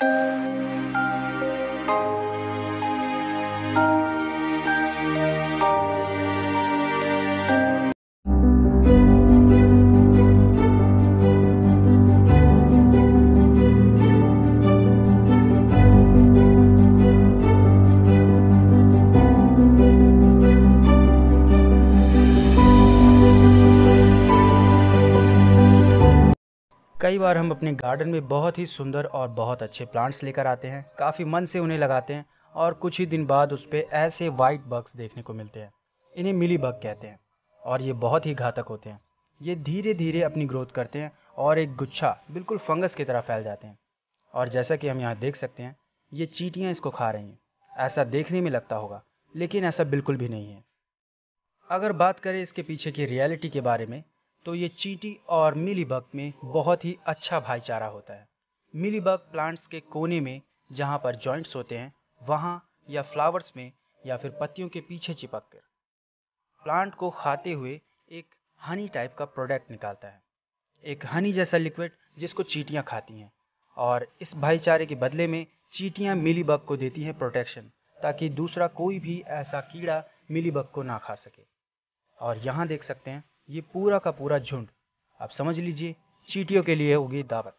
Música कई बार हम अपने गार्डन में बहुत ही सुंदर और बहुत अच्छे प्लांट्स लेकर आते हैं काफ़ी मन से उन्हें लगाते हैं और कुछ ही दिन बाद उस पर ऐसे वाइट बग्स देखने को मिलते हैं इन्हें मिली बग कहते हैं और ये बहुत ही घातक होते हैं ये धीरे धीरे अपनी ग्रोथ करते हैं और एक गुच्छा बिल्कुल फंगस की तरह फैल जाते हैं और जैसा कि हम यहाँ देख सकते हैं ये चीटियाँ इसको खा रही हैं ऐसा देखने में लगता होगा लेकिन ऐसा बिल्कुल भी नहीं है अगर बात करें इसके पीछे की रियलिटी के बारे में तो ये चींटी और मिलीबग में बहुत ही अच्छा भाईचारा होता है मिलीबग प्लांट्स के कोने में जहाँ पर जॉइंट्स होते हैं वहाँ या फ्लावर्स में या फिर पत्तियों के पीछे चिपक कर प्लांट को खाते हुए एक हनी टाइप का प्रोडक्ट निकालता है एक हनी जैसा लिक्विड जिसको चीटियाँ खाती हैं और इस भाईचारे के बदले में चीटियाँ मिलीबग को देती हैं प्रोटेक्शन ताकि दूसरा कोई भी ऐसा कीड़ा मिलीबग को ना खा सके और यहाँ देख सकते हैं ये पूरा का पूरा झुंड आप समझ लीजिए चीटियों के लिए होगी दावत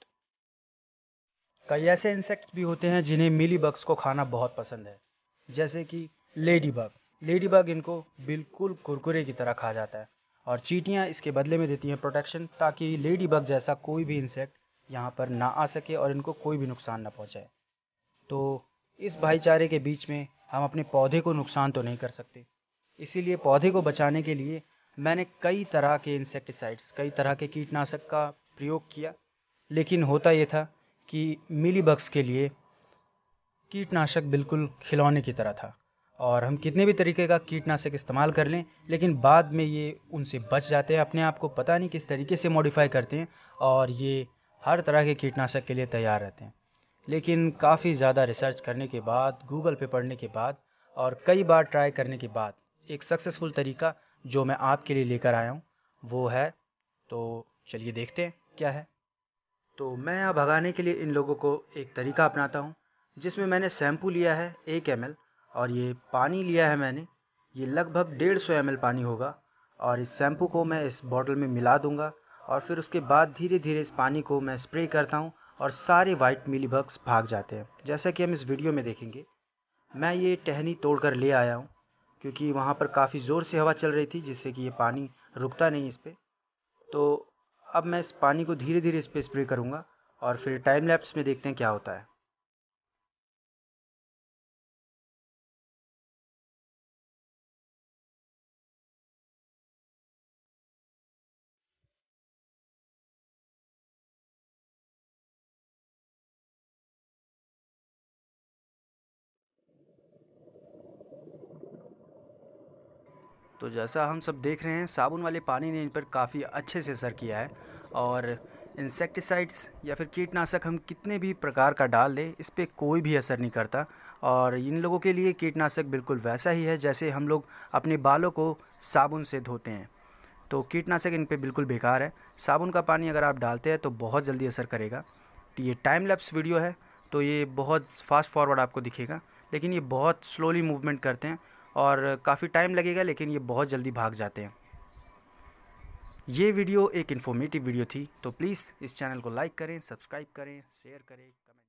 कई ऐसे इंसेक्ट्स भी होते हैं जिन्हें मिली बग्स को खाना बहुत पसंद है जैसे कि लेडी बग लेडी बग इनको बिल्कुल कुरकुरे की तरह खा जाता है और चीटियाँ इसके बदले में देती हैं प्रोटेक्शन ताकि लेडी बग जैसा कोई भी इंसेक्ट यहाँ पर ना आ सके और इनको कोई भी नुकसान ना पहुँचाए तो इस भाईचारे के बीच में हम अपने पौधे को नुकसान तो नहीं कर सकते इसीलिए पौधे को बचाने के लिए मैंने कई तरह के इंसेक्टिसाइड्स कई तरह के कीटनाशक का प्रयोग किया लेकिन होता ये था कि मिली बक्स के लिए कीटनाशक बिल्कुल खिलौने की तरह था और हम कितने भी तरीके का कीटनाशक इस्तेमाल कर लें लेकिन बाद में ये उनसे बच जाते हैं अपने आप को पता नहीं किस तरीके से मॉडिफाई करते हैं और ये हर तरह के कीटनाशक के लिए तैयार रहते हैं लेकिन काफ़ी ज़्यादा रिसर्च करने के बाद गूगल पे पढ़ने के बाद और कई बार ट्राई करने के बाद एक सक्सेसफुल तरीका जो मैं आपके लिए लेकर आया हूँ वो है तो चलिए देखते हैं क्या है तो मैं यहाँ भगाने के लिए इन लोगों को एक तरीका अपनाता हूँ जिसमें मैंने शैम्पू लिया है एक एम और ये पानी लिया है मैंने ये लगभग डेढ़ सौ एम पानी होगा और इस शैम्पू को मैं इस बॉटल में मिला दूंगा और फिर उसके बाद धीरे धीरे इस पानी को मैं स्प्रे करता हूँ और सारे वाइट मिली भाग जाते हैं जैसा कि हम इस वीडियो में देखेंगे मैं ये टहनी तोड़कर ले आया हूँ क्योंकि वहाँ पर काफ़ी ज़ोर से हवा चल रही थी जिससे कि ये पानी रुकता नहीं इस पर तो अब मैं इस पानी को धीरे धीरे इस पर स्प्रे करूँगा और फिर टाइम लैप्स में देखते हैं क्या होता है तो जैसा हम सब देख रहे हैं साबुन वाले पानी ने इन पर काफ़ी अच्छे से असर किया है और इंसेक्टिसाइड्स या फिर कीटनाशक हम कितने भी प्रकार का डाल दें इस पर कोई भी असर नहीं करता और इन लोगों के लिए कीटनाशक बिल्कुल वैसा ही है जैसे हम लोग अपने बालों को साबुन से धोते हैं तो कीटनाशक इन पर बिल्कुल बेकार है साबुन का पानी अगर आप डालते हैं तो बहुत जल्दी असर करेगा ये टाइम लैप्स वीडियो है तो ये बहुत फास्ट फॉरवर्ड आपको दिखेगा लेकिन ये बहुत स्लोली मूवमेंट करते हैं और काफ़ी टाइम लगेगा लेकिन ये बहुत जल्दी भाग जाते हैं ये वीडियो एक इन्फॉर्मेटिव वीडियो थी तो प्लीज़ इस चैनल को लाइक करें सब्सक्राइब करें शेयर करें कमेंट